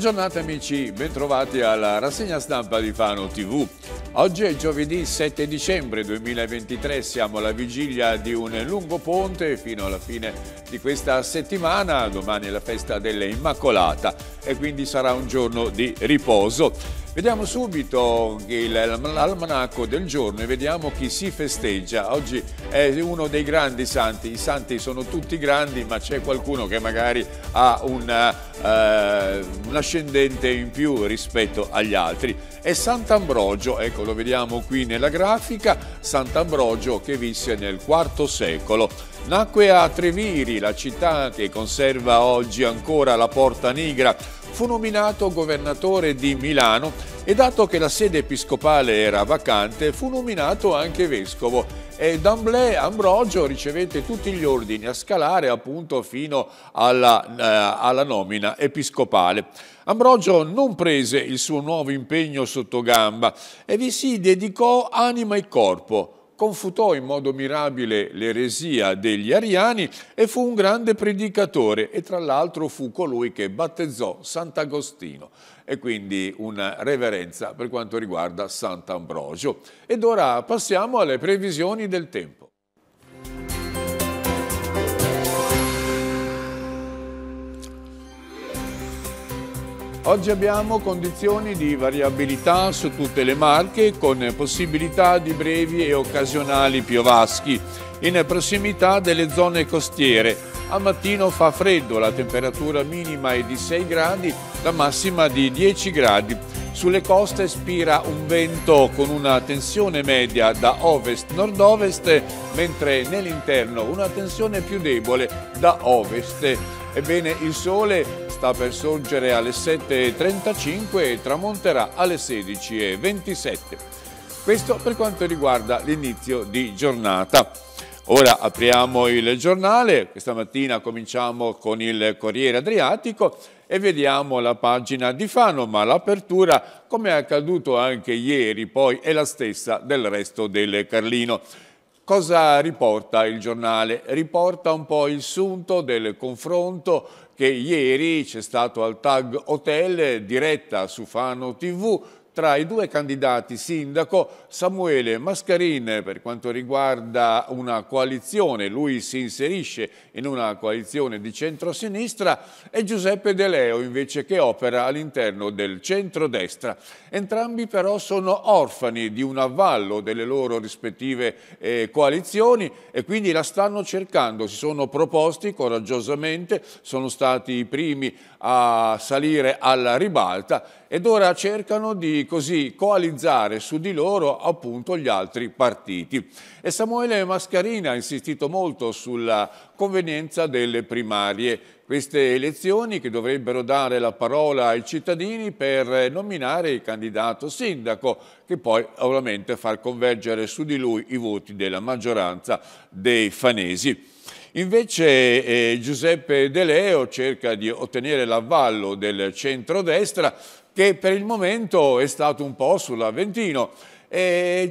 giornata amici, bentrovati alla rassegna stampa di Fano TV. Oggi è giovedì 7 dicembre 2023, siamo alla vigilia di un lungo ponte fino alla fine di questa settimana, domani è la festa dell'Immacolata e quindi sarà un giorno di riposo. Vediamo subito l'almanacco del giorno e vediamo chi si festeggia. Oggi è uno dei grandi santi, i santi sono tutti grandi ma c'è qualcuno che magari ha un... Eh, un ascendente in più rispetto agli altri. E Sant'Ambrogio, ecco lo vediamo qui nella grafica, Sant'Ambrogio che visse nel IV secolo. Nacque a Treviri, la città che conserva oggi ancora la Porta Nigra, fu nominato governatore di Milano e dato che la sede episcopale era vacante fu nominato anche vescovo e d'Amblè, Ambrogio, ricevette tutti gli ordini a scalare appunto fino alla, eh, alla nomina episcopale. Ambrogio non prese il suo nuovo impegno sotto gamba e vi si dedicò anima e corpo confutò in modo mirabile l'eresia degli ariani e fu un grande predicatore e tra l'altro fu colui che battezzò Sant'Agostino e quindi una reverenza per quanto riguarda Sant'Ambrogio. Ed ora passiamo alle previsioni del tempo. Oggi abbiamo condizioni di variabilità su tutte le marche con possibilità di brevi e occasionali piovaschi in prossimità delle zone costiere. A mattino fa freddo, la temperatura minima è di 6 gradi la massima di 10 gradi. Sulle coste spira un vento con una tensione media da ovest-nord-ovest, mentre nell'interno una tensione più debole da ovest. Ebbene, il sole sta per sorgere alle 7.35 e tramonterà alle 16.27. Questo per quanto riguarda l'inizio di giornata. Ora apriamo il giornale, questa mattina cominciamo con il Corriere Adriatico e vediamo la pagina di Fano, ma l'apertura, come è accaduto anche ieri, poi è la stessa del resto del Carlino. Cosa riporta il giornale? Riporta un po' il sunto del confronto che ieri c'è stato al Tag Hotel, diretta su Fano TV, tra i due candidati sindaco Samuele Mascarin per quanto riguarda una coalizione, lui si inserisce in una coalizione di centro-sinistra e Giuseppe De Leo invece che opera all'interno del centro-destra. Entrambi però sono orfani di un avvallo delle loro rispettive eh, coalizioni e quindi la stanno cercando, si sono proposti coraggiosamente, sono stati i primi a salire alla ribalta ed ora cercano di così coalizzare su di loro appunto gli altri partiti. E Samuele Mascarina ha insistito molto sulla convenienza delle primarie, queste elezioni che dovrebbero dare la parola ai cittadini per nominare il candidato sindaco che poi ovviamente far convergere su di lui i voti della maggioranza dei fanesi. Invece eh, Giuseppe De Leo cerca di ottenere l'avvallo del centrodestra che per il momento è stato un po' sull'Aventino. E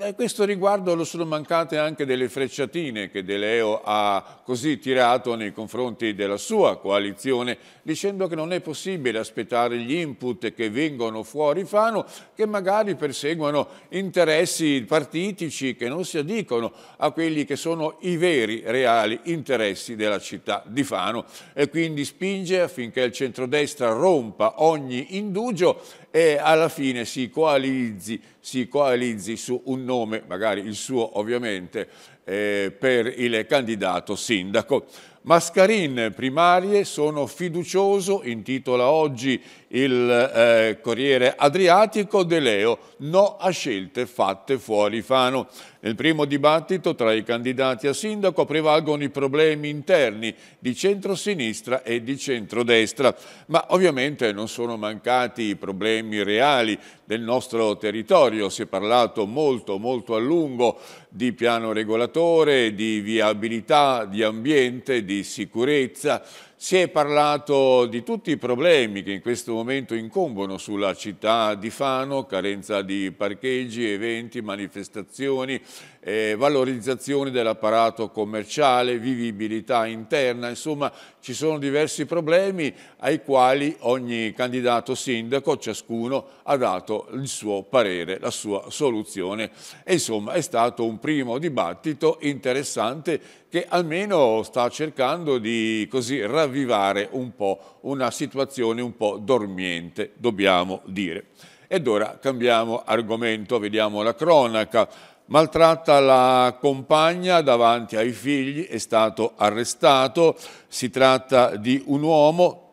a questo riguardo lo sono mancate anche delle frecciatine che De Leo ha così tirato nei confronti della sua coalizione, dicendo che non è possibile aspettare gli input che vengono fuori Fano, che magari perseguono interessi partitici che non si addicono a quelli che sono i veri, reali interessi della città di Fano e quindi spinge affinché il centrodestra rompa ogni indugio e alla fine si coalizzi, si coalizzi su un nome, magari il suo ovviamente, eh, per il candidato sindaco. Mascarin primarie, sono fiducioso, intitola oggi il eh, Corriere Adriatico De Leo, no a scelte fatte fuori Fano. Nel primo dibattito tra i candidati a sindaco prevalgono i problemi interni di centrosinistra e di centrodestra, ma ovviamente non sono mancati i problemi reali del nostro territorio. Si è parlato molto, molto a lungo di piano regolatore, di viabilità, di ambiente, di sicurezza, si è parlato di tutti i problemi che in questo momento incombono sulla città di Fano, carenza di parcheggi, eventi, manifestazioni, eh, valorizzazione dell'apparato commerciale, vivibilità interna, insomma ci sono diversi problemi ai quali ogni candidato sindaco, ciascuno, ha dato il suo parere, la sua soluzione. E insomma è stato un primo dibattito interessante che almeno sta cercando di così ravvivare un po' una situazione un po' dormiente, dobbiamo dire. Ed ora cambiamo argomento, vediamo la cronaca. Maltratta la compagna davanti ai figli, è stato arrestato, si tratta di un uomo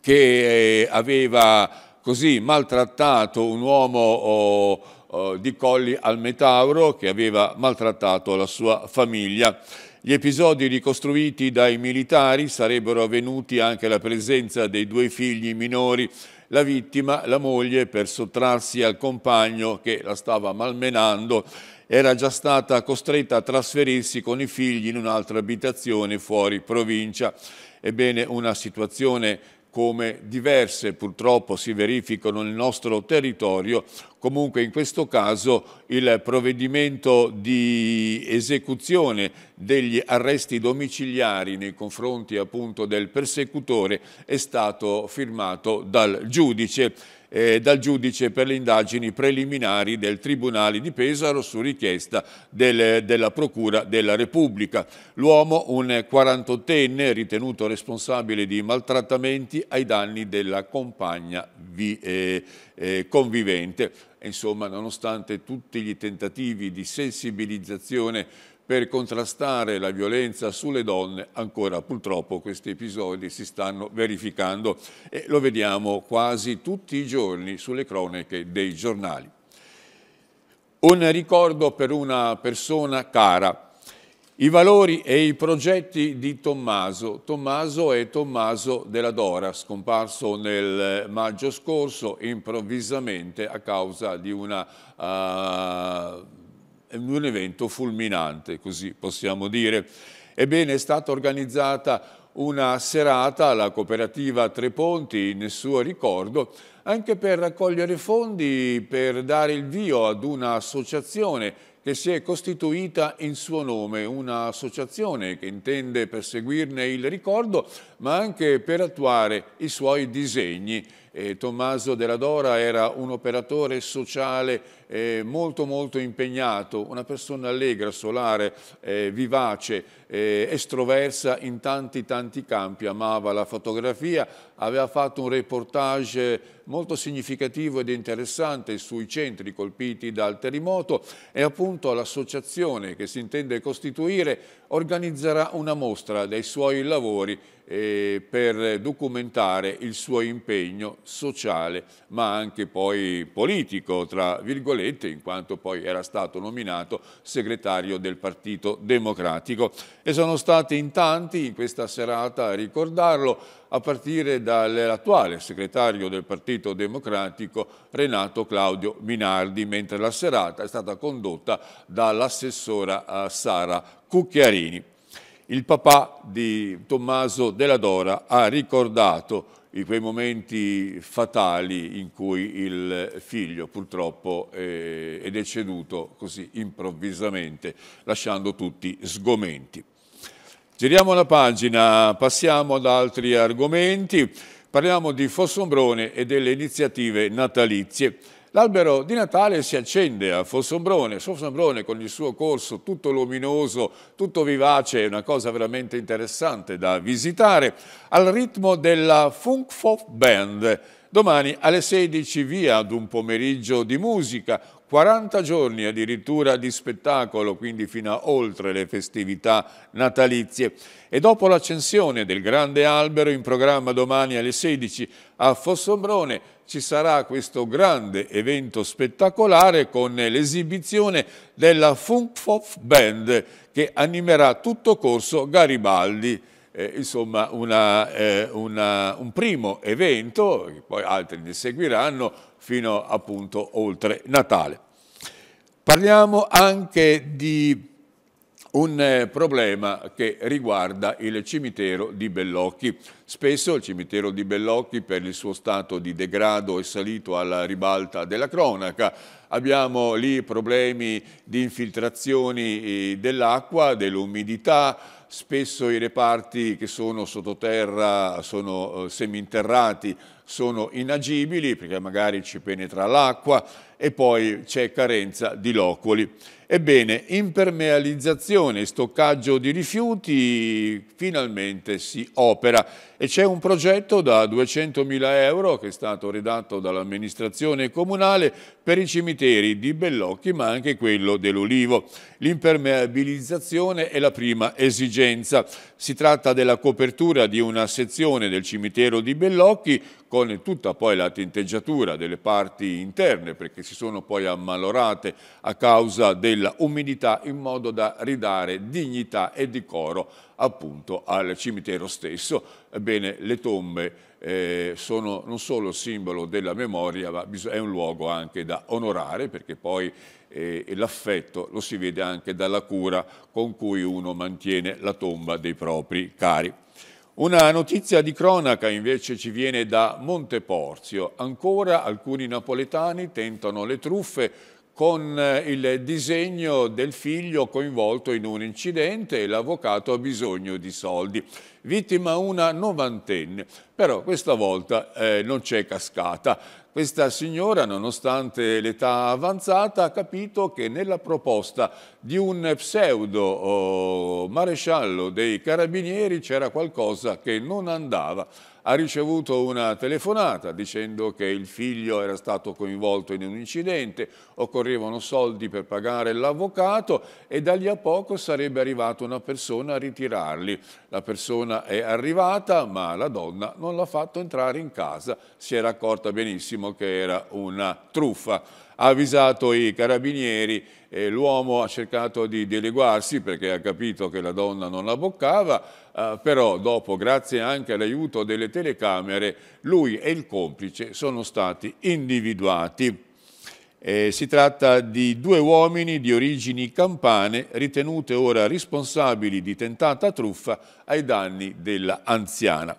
che aveva così maltrattato un uomo... Oh, eh, di Colli al Metauro che aveva maltrattato la sua famiglia. Gli episodi ricostruiti dai militari sarebbero avvenuti anche alla presenza dei due figli minori, la vittima, la moglie, per sottrarsi al compagno che la stava malmenando, era già stata costretta a trasferirsi con i figli in un'altra abitazione fuori provincia. Ebbene, una situazione come diverse purtroppo si verificano nel nostro territorio, comunque in questo caso il provvedimento di esecuzione degli arresti domiciliari nei confronti appunto del persecutore è stato firmato dal giudice, eh, dal giudice per le indagini preliminari del Tribunale di Pesaro su richiesta del, della Procura della Repubblica. L'uomo, un 48enne, ritenuto responsabile di maltrattamenti ai danni della compagna vi, eh, eh, convivente insomma, nonostante tutti gli tentativi di sensibilizzazione per contrastare la violenza sulle donne, ancora purtroppo questi episodi si stanno verificando e lo vediamo quasi tutti i giorni sulle cronache dei giornali. Un ricordo per una persona cara, i valori e i progetti di Tommaso. Tommaso è Tommaso della Dora, scomparso nel eh, maggio scorso improvvisamente a causa di una, uh, un evento fulminante, così possiamo dire. Ebbene, è stata organizzata una serata alla cooperativa Tre Ponti nel suo ricordo anche per raccogliere fondi per dare il via ad un'associazione che si è costituita in suo nome un'associazione che intende perseguirne il ricordo ma anche per attuare i suoi disegni. Eh, Tommaso della Dora era un operatore sociale eh, molto molto impegnato, una persona allegra, solare, eh, vivace, eh, estroversa in tanti tanti campi, amava la fotografia, aveva fatto un reportage molto significativo ed interessante sui centri colpiti dal terremoto e appunto l'associazione che si intende costituire organizzerà una mostra dei suoi lavori eh, per documentare il suo impegno sociale ma anche poi politico, tra virgolette virgolette, in quanto poi era stato nominato segretario del Partito Democratico. E sono stati in tanti in questa serata a ricordarlo, a partire dall'attuale segretario del Partito Democratico Renato Claudio Minardi, mentre la serata è stata condotta dall'assessora eh, Sara Cucchiarini. Il papà di Tommaso Della Dora ha ricordato in quei momenti fatali in cui il figlio purtroppo è deceduto così improvvisamente, lasciando tutti sgomenti. Giriamo la pagina, passiamo ad altri argomenti. Parliamo di Fossombrone e delle iniziative natalizie. L'albero di Natale si accende a Fossombrone, Fossombrone con il suo corso tutto luminoso, tutto vivace, è una cosa veramente interessante da visitare, al ritmo della Funk Fof Band, domani alle 16 via ad un pomeriggio di musica 40 giorni addirittura di spettacolo, quindi fino a oltre le festività natalizie. E dopo l'accensione del grande albero in programma domani alle 16 a Fossombrone ci sarà questo grande evento spettacolare con l'esibizione della Funkfof Band che animerà tutto corso Garibaldi. Eh, insomma una, eh, una, un primo evento, poi altri ne seguiranno, fino appunto oltre Natale. Parliamo anche di un eh, problema che riguarda il cimitero di Bellocchi. Spesso il cimitero di Bellocchi per il suo stato di degrado è salito alla ribalta della cronaca. Abbiamo lì problemi di infiltrazioni eh, dell'acqua, dell'umidità, spesso i reparti che sono sottoterra sono eh, seminterrati, sono inagibili perché magari ci penetra l'acqua e poi c'è carenza di loculi. Ebbene, impermealizzazione e stoccaggio di rifiuti finalmente si opera e c'è un progetto da 200.000 euro che è stato redatto dall'amministrazione comunale per i cimiteri di Bellocchi ma anche quello dell'Ulivo. L'impermeabilizzazione è la prima esigenza. Si tratta della copertura di una sezione del cimitero di Bellocchi con tutta poi la tinteggiatura delle parti interne perché si sono poi ammalorate a causa dell'umidità in modo da ridare dignità e decoro appunto al cimitero stesso. Ebbene, le tombe eh, sono non solo simbolo della memoria, ma è un luogo anche da onorare, perché poi eh, l'affetto lo si vede anche dalla cura con cui uno mantiene la tomba dei propri cari. Una notizia di cronaca invece ci viene da Monteporzio. Ancora alcuni napoletani tentano le truffe con eh, il disegno del figlio coinvolto in un incidente e l'avvocato ha bisogno di soldi vittima una novantenne, però questa volta eh, non c'è cascata. Questa signora, nonostante l'età avanzata, ha capito che nella proposta di un pseudo oh, maresciallo dei carabinieri c'era qualcosa che non andava ha ricevuto una telefonata dicendo che il figlio era stato coinvolto in un incidente, occorrevano soldi per pagare l'avvocato e da lì a poco sarebbe arrivata una persona a ritirarli. La persona donna è arrivata, ma la donna non l'ha fatto entrare in casa. Si era accorta benissimo che era una truffa. Ha avvisato i carabinieri, l'uomo ha cercato di deleguarsi perché ha capito che la donna non la boccava, eh, però dopo, grazie anche all'aiuto delle telecamere, lui e il complice sono stati individuati. Eh, si tratta di due uomini di origini campane ritenute ora responsabili di tentata truffa ai danni dell'anziana.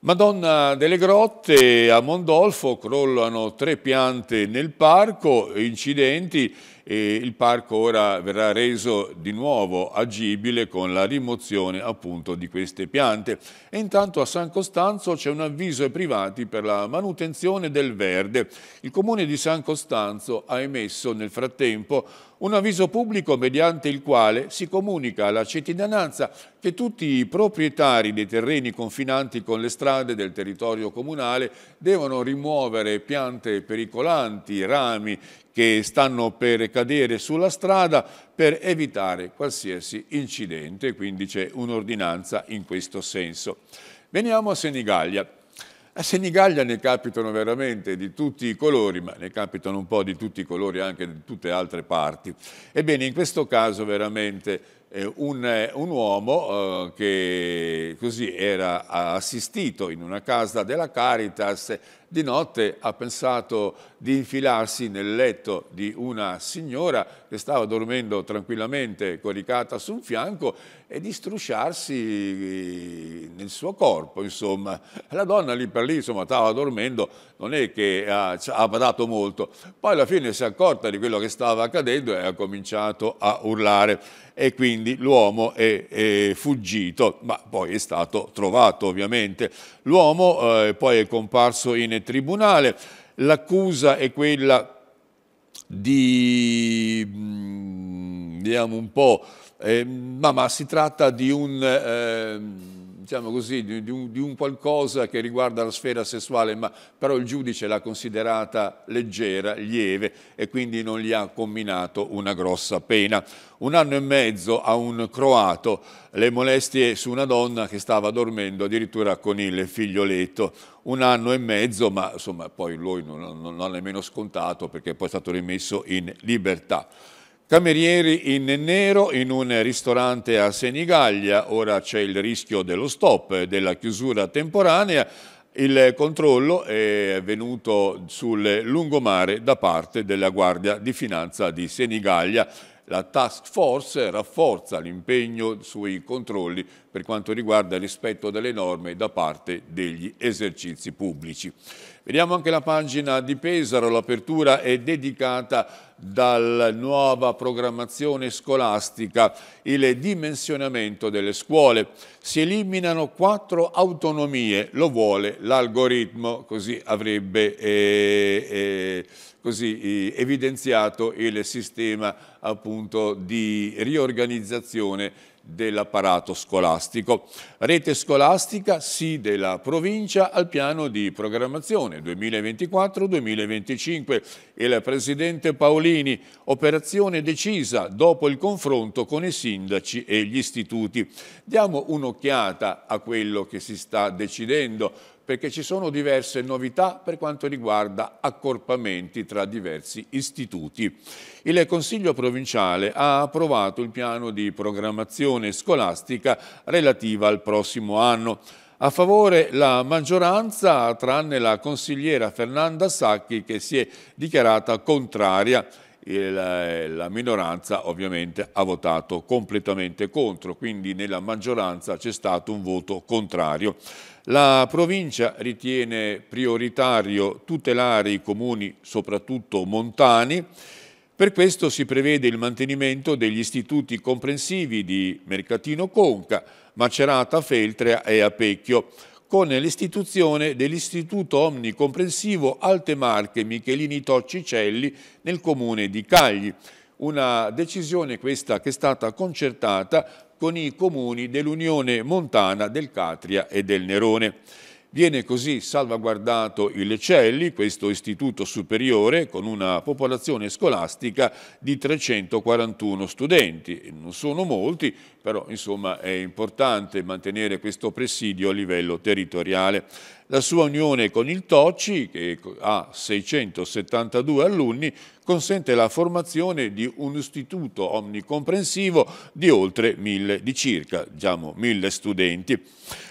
Madonna delle Grotte a Mondolfo crollano tre piante nel parco, incidenti e il parco ora verrà reso di nuovo agibile con la rimozione appunto di queste piante. E intanto a San Costanzo c'è un avviso ai privati per la manutenzione del verde. Il comune di San Costanzo ha emesso nel frattempo un avviso pubblico mediante il quale si comunica alla cittadinanza che tutti i proprietari dei terreni confinanti con le strade del territorio comunale devono rimuovere piante pericolanti, rami che stanno per cadere sulla strada per evitare qualsiasi incidente, quindi c'è un'ordinanza in questo senso. Veniamo a Senigallia. A Senigallia ne capitano veramente di tutti i colori, ma ne capitano un po' di tutti i colori anche di tutte altre parti. Ebbene, in questo caso veramente eh, un, eh, un, uomo eh, che così era assistito in una casa della Caritas, di notte ha pensato di infilarsi nel letto di una signora che stava dormendo tranquillamente coricata su un fianco e di strusciarsi eh, nel suo corpo, insomma. La donna lì per lì, insomma, stava dormendo, non è che ha, ha badato molto. Poi alla fine si è accorta di quello che stava accadendo e ha cominciato a urlare e quindi l'uomo è, è, fuggito, ma poi è stato trovato ovviamente. L'uomo eh, poi è comparso in tribunale, l'accusa è quella di, mm, vediamo un po', eh, ma, ma, si tratta di un... Eh, diciamo così, di, di, un, di, un, qualcosa che riguarda la sfera sessuale, ma però il giudice l'ha considerata leggera, lieve e quindi non gli ha combinato una grossa pena. Un anno e mezzo a un croato le molestie su una donna che stava dormendo addirittura con il figlioletto. Un anno e mezzo, ma insomma poi lui non, non, non ha nemmeno scontato perché poi è stato rimesso in libertà. Camerieri in nero in un ristorante a Senigallia, ora c'è il rischio dello stop, della chiusura temporanea, il controllo è venuto sul lungomare da parte della Guardia di Finanza di Senigallia. La task force rafforza l'impegno sui controlli per quanto riguarda il rispetto delle norme da parte degli esercizi pubblici. Vediamo anche la pagina di Pesaro, l'apertura è dedicata dalla nuova programmazione scolastica, il dimensionamento delle scuole. Si eliminano quattro autonomie, lo vuole l'algoritmo, così avrebbe eh, eh, così, evidenziato il sistema appunto, di riorganizzazione dell'apparato scolastico. Rete scolastica, sì della provincia al piano di programmazione 2024-2025. Il Presidente Paolini, operazione decisa dopo il confronto con i sindaci e gli istituti. Diamo un'occhiata a quello che si sta decidendo perché ci sono diverse novità per quanto riguarda accorpamenti tra diversi istituti. Il Consiglio provinciale ha approvato il piano di programmazione scolastica relativa al prossimo anno. A favore la maggioranza, tranne la consigliera Fernanda Sacchi che si è dichiarata contraria il, eh, la minoranza ovviamente ha votato completamente contro, quindi nella maggioranza c'è stato un voto contrario. La provincia ritiene prioritario tutelare i comuni, soprattutto montani, per questo si prevede il mantenimento degli istituti comprensivi di Mercatino Conca, Macerata, Feltrea e Apecchio con l'istituzione dell'Istituto Omnicomprensivo Alte Marche Michelini Toccicelli nel comune di Cagli. Una decisione questa che è stata concertata con i comuni dell'Unione Montana del Catria e del Nerone. Viene così salvaguardato il CELLI, questo istituto superiore, con una popolazione scolastica di 341 studenti. Non sono molti, però insomma, è importante mantenere questo presidio a livello territoriale. La sua unione con il Tocci, che ha 672 alunni, consente la formazione di un istituto omnicomprensivo di oltre mille, di circa diciamo, mille studenti.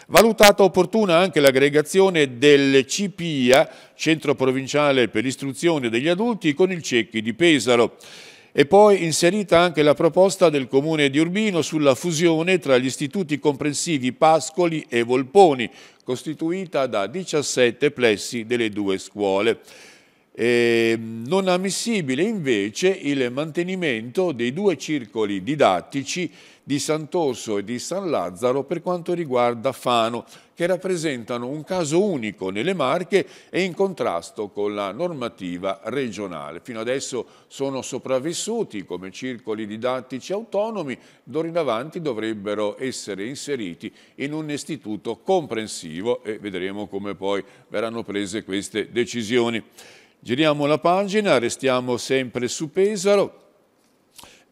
Valutata opportuna anche l'aggregazione del CPIA, Centro Provinciale per l'Istruzione degli Adulti, con il Cecchi di Pesaro. E poi inserita anche la proposta del Comune di Urbino sulla fusione tra gli istituti comprensivi Pascoli e Volponi, costituita da 17 plessi delle due scuole. E mm, non ammissibile invece il mantenimento dei due circoli didattici di Sant'Orso e di San Lazzaro per quanto riguarda Fano, che rappresentano un caso unico nelle Marche e in contrasto con la normativa regionale. Fino adesso sono sopravvissuti come circoli didattici autonomi, d'ora in avanti dovrebbero essere inseriti in un istituto comprensivo e vedremo come poi verranno prese queste decisioni. Giriamo la pagina, restiamo sempre su Pesaro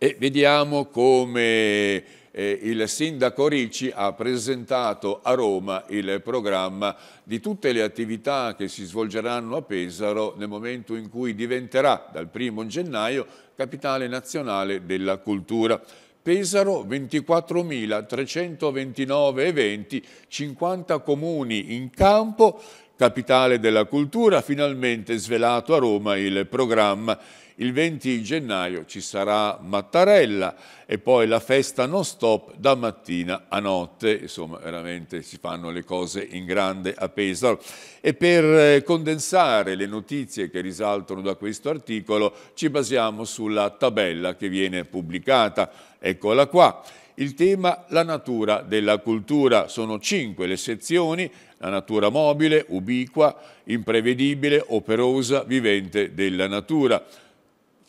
e vediamo come eh, il sindaco Ricci ha presentato a Roma il programma di tutte le attività che si svolgeranno a Pesaro nel momento in cui diventerà dal 1 gennaio capitale nazionale della cultura. Pesaro 24.329 eventi, 50 comuni in campo, capitale della cultura, finalmente svelato a Roma il programma. Il 20 gennaio ci sarà Mattarella e poi la festa non stop da mattina a notte, insomma veramente si fanno le cose in grande a Pesaro. E per eh, condensare le notizie che risaltano da questo articolo ci basiamo sulla tabella che viene pubblicata, eccola qua. Il tema la natura della cultura, sono cinque le sezioni, la natura mobile, ubiqua, imprevedibile, operosa, vivente della natura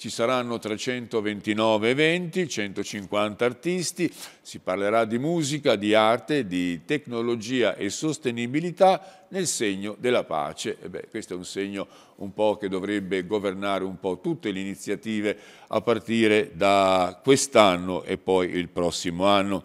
ci saranno 329 eventi, 150 artisti, si parlerà di musica, di arte, di tecnologia e sostenibilità nel segno della pace. Beh, questo è un segno un po' che dovrebbe governare un po' tutte le iniziative a partire da quest'anno e poi il prossimo anno.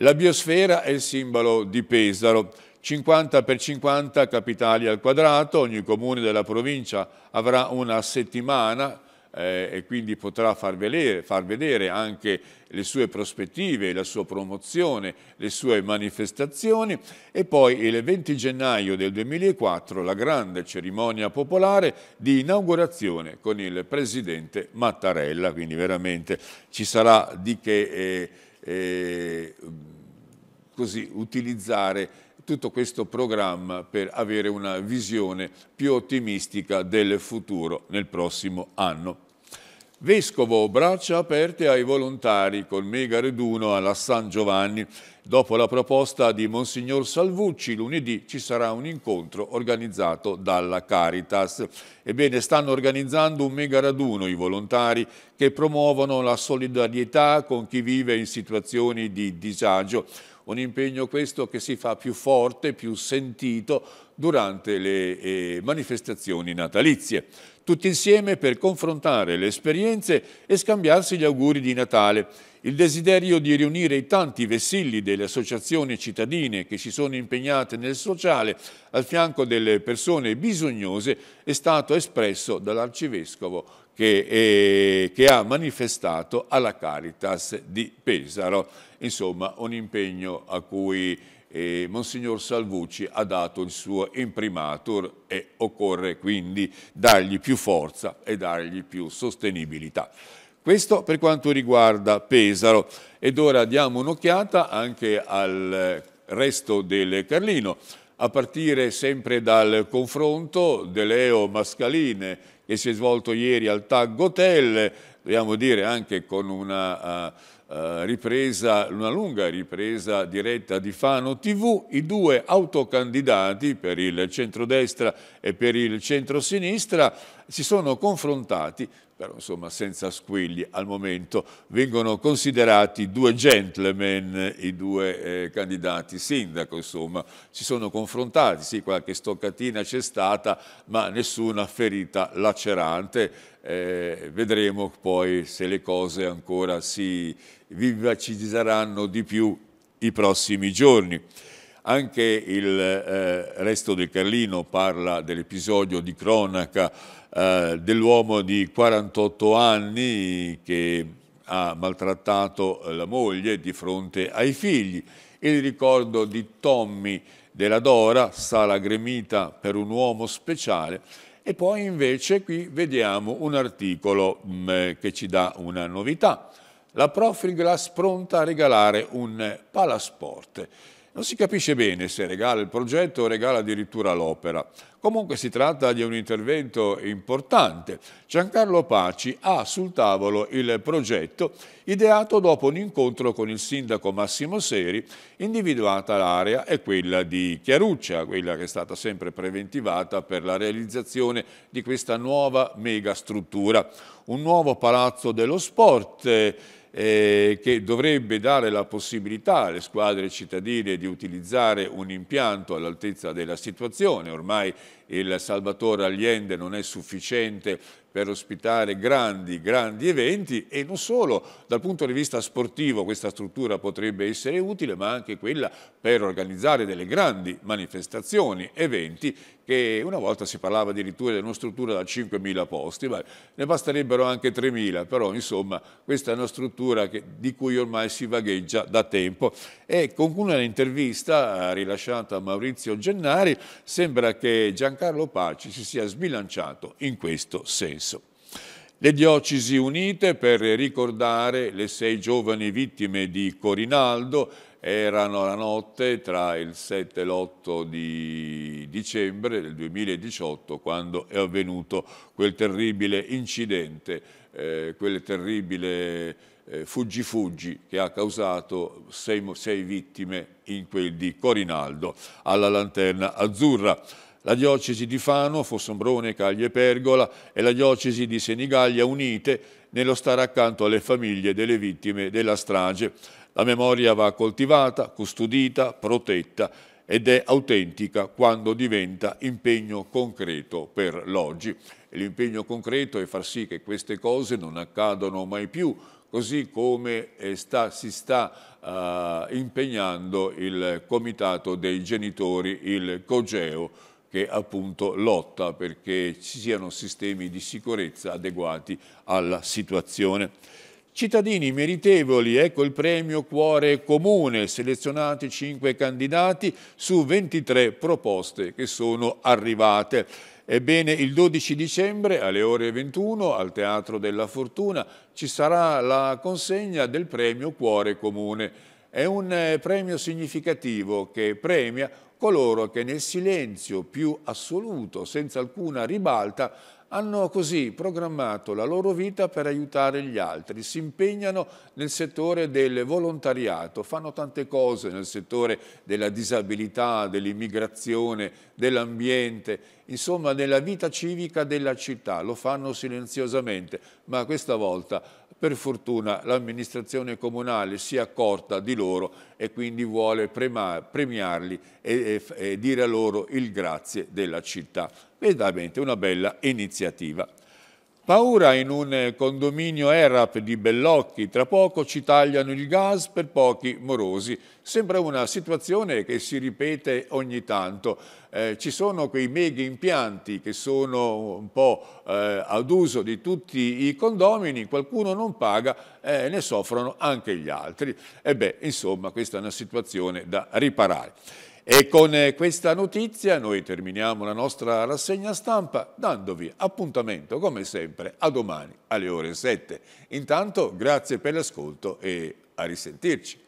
La biosfera è il simbolo di Pesaro. 50 per 50 capitali al quadrato, ogni comune della provincia avrà una settimana eh, e quindi potrà far vedere, far vedere, anche le sue prospettive, la sua promozione, le sue manifestazioni e poi il 20 gennaio del 2004 la grande cerimonia popolare di inaugurazione con il presidente Mattarella, quindi veramente ci sarà di che eh, eh, così, utilizzare tutto questo programma per avere una visione più ottimistica del futuro nel prossimo anno. Vescovo, braccia aperte ai volontari con mega reduno alla San Giovanni. Dopo la proposta di Monsignor Salvucci, lunedì ci sarà un incontro organizzato dalla Caritas. Ebbene, stanno organizzando un mega raduno i volontari che promuovono la solidarietà con chi vive in situazioni di disagio un impegno questo che si fa più forte, più sentito durante le eh, manifestazioni natalizie. Tutti insieme per confrontare le esperienze e scambiarsi gli auguri di Natale. Il desiderio di riunire i tanti vessilli delle associazioni cittadine che si sono impegnate nel sociale al fianco delle persone bisognose è stato espresso dall'arcivescovo che, eh, che ha manifestato alla Caritas di Pesaro. Insomma, un impegno a cui eh, Monsignor Salvucci ha dato il suo imprimatur e occorre quindi dargli più forza e dargli più sostenibilità. Questo per quanto riguarda Pesaro ed ora diamo un'occhiata anche al resto del Carlino, a partire sempre dal confronto Deleo Mascaline che si è svolto ieri al Tag Hotel, dobbiamo dire anche con una uh, uh, ripresa, una lunga ripresa diretta di Fano TV, i due autocandidati per il centrodestra e per il centrosinistra si sono confrontati però insomma senza squilli al momento, vengono considerati due gentleman i due eh, candidati sindaco, insomma, si sono confrontati, sì qualche stoccatina c'è stata, ma nessuna ferita lacerante, eh, vedremo poi se le cose ancora si vivacizzeranno di più i prossimi giorni. Anche il eh, resto del Carlino parla dell'episodio di cronaca eh, dell'uomo di 48 anni che ha maltrattato eh, la moglie di fronte ai figli. Il ricordo di Tommy della Dora, sala gremita per un uomo speciale, e poi invece qui vediamo un articolo mh, mm, eh, che ci dà una novità. La Profilglass pronta a regalare un palasport. Non si capisce bene se regala il progetto o regala addirittura l'opera. Comunque si tratta di un intervento importante. Giancarlo Paci ha sul tavolo il progetto ideato dopo un incontro con il sindaco Massimo Seri, individuata l'area è quella di Chiaruccia, quella che è stata sempre preventivata per la realizzazione di questa nuova megastruttura. Un nuovo palazzo dello sport eh, che dovrebbe dare la possibilità alle squadre cittadine di utilizzare un impianto all'altezza della situazione. Ormai il Salvatore Allende non è sufficiente per ospitare grandi, grandi eventi e non solo dal punto di vista sportivo questa struttura potrebbe essere utile ma anche quella per organizzare delle grandi manifestazioni, eventi che una volta si parlava addirittura di una struttura da 5.000 posti, ma ne basterebbero anche 3.000, però insomma questa è una struttura che, di cui ormai si vagheggia da tempo. E con un'intervista rilasciata a Maurizio Gennari sembra che Giancarlo Giancarlo Paci si sia sbilanciato in questo senso. Le diocesi unite per ricordare le sei giovani vittime di Corinaldo erano la notte tra il 7 e l'8 di dicembre del 2018 quando è avvenuto quel terribile incidente, eh, quel terribile eh, fuggi fuggi che ha causato sei, sei vittime in quel di Corinaldo alla Lanterna Azzurra la diocesi di Fano, Fossombrone, Caglie e Pergola e la diocesi di Senigallia unite nello stare accanto alle famiglie delle vittime della strage. La memoria va coltivata, custodita, protetta ed è autentica quando diventa impegno concreto per l'oggi. L'impegno concreto è far sì che queste cose non accadano mai più, così come sta, si sta uh, impegnando il Comitato dei Genitori, il COGEO, che appunto lotta perché ci siano sistemi di sicurezza adeguati alla situazione. Cittadini meritevoli, ecco il premio Cuore Comune, selezionati 5 candidati su 23 proposte che sono arrivate. Ebbene, il 12 dicembre alle ore 21 al Teatro della Fortuna ci sarà la consegna del premio Cuore Comune. È un eh, premio significativo che premia coloro che nel silenzio più assoluto, senza alcuna ribalta, hanno così programmato la loro vita per aiutare gli altri, si impegnano nel settore del volontariato, fanno tante cose nel settore della disabilità, dell'immigrazione, dell'ambiente, insomma nella vita civica della città, lo fanno silenziosamente, ma questa volta per fortuna l'amministrazione comunale si è accorta di loro e quindi vuole premiarli e, e, e dire a loro il grazie della città è veramente una bella iniziativa. Paura in un eh, condominio ERAP di Bellocchi, tra poco ci tagliano il gas per pochi morosi. Sembra una situazione che si ripete ogni tanto. Eh, ci sono quei mega impianti che sono un po' eh, ad uso di tutti i condomini, qualcuno non paga e eh, ne soffrono anche gli altri. E beh, insomma, questa è una situazione da riparare. E con eh, questa notizia noi terminiamo la nostra rassegna stampa dandovi appuntamento come sempre a domani alle ore 7. Intanto grazie per l'ascolto e a risentirci.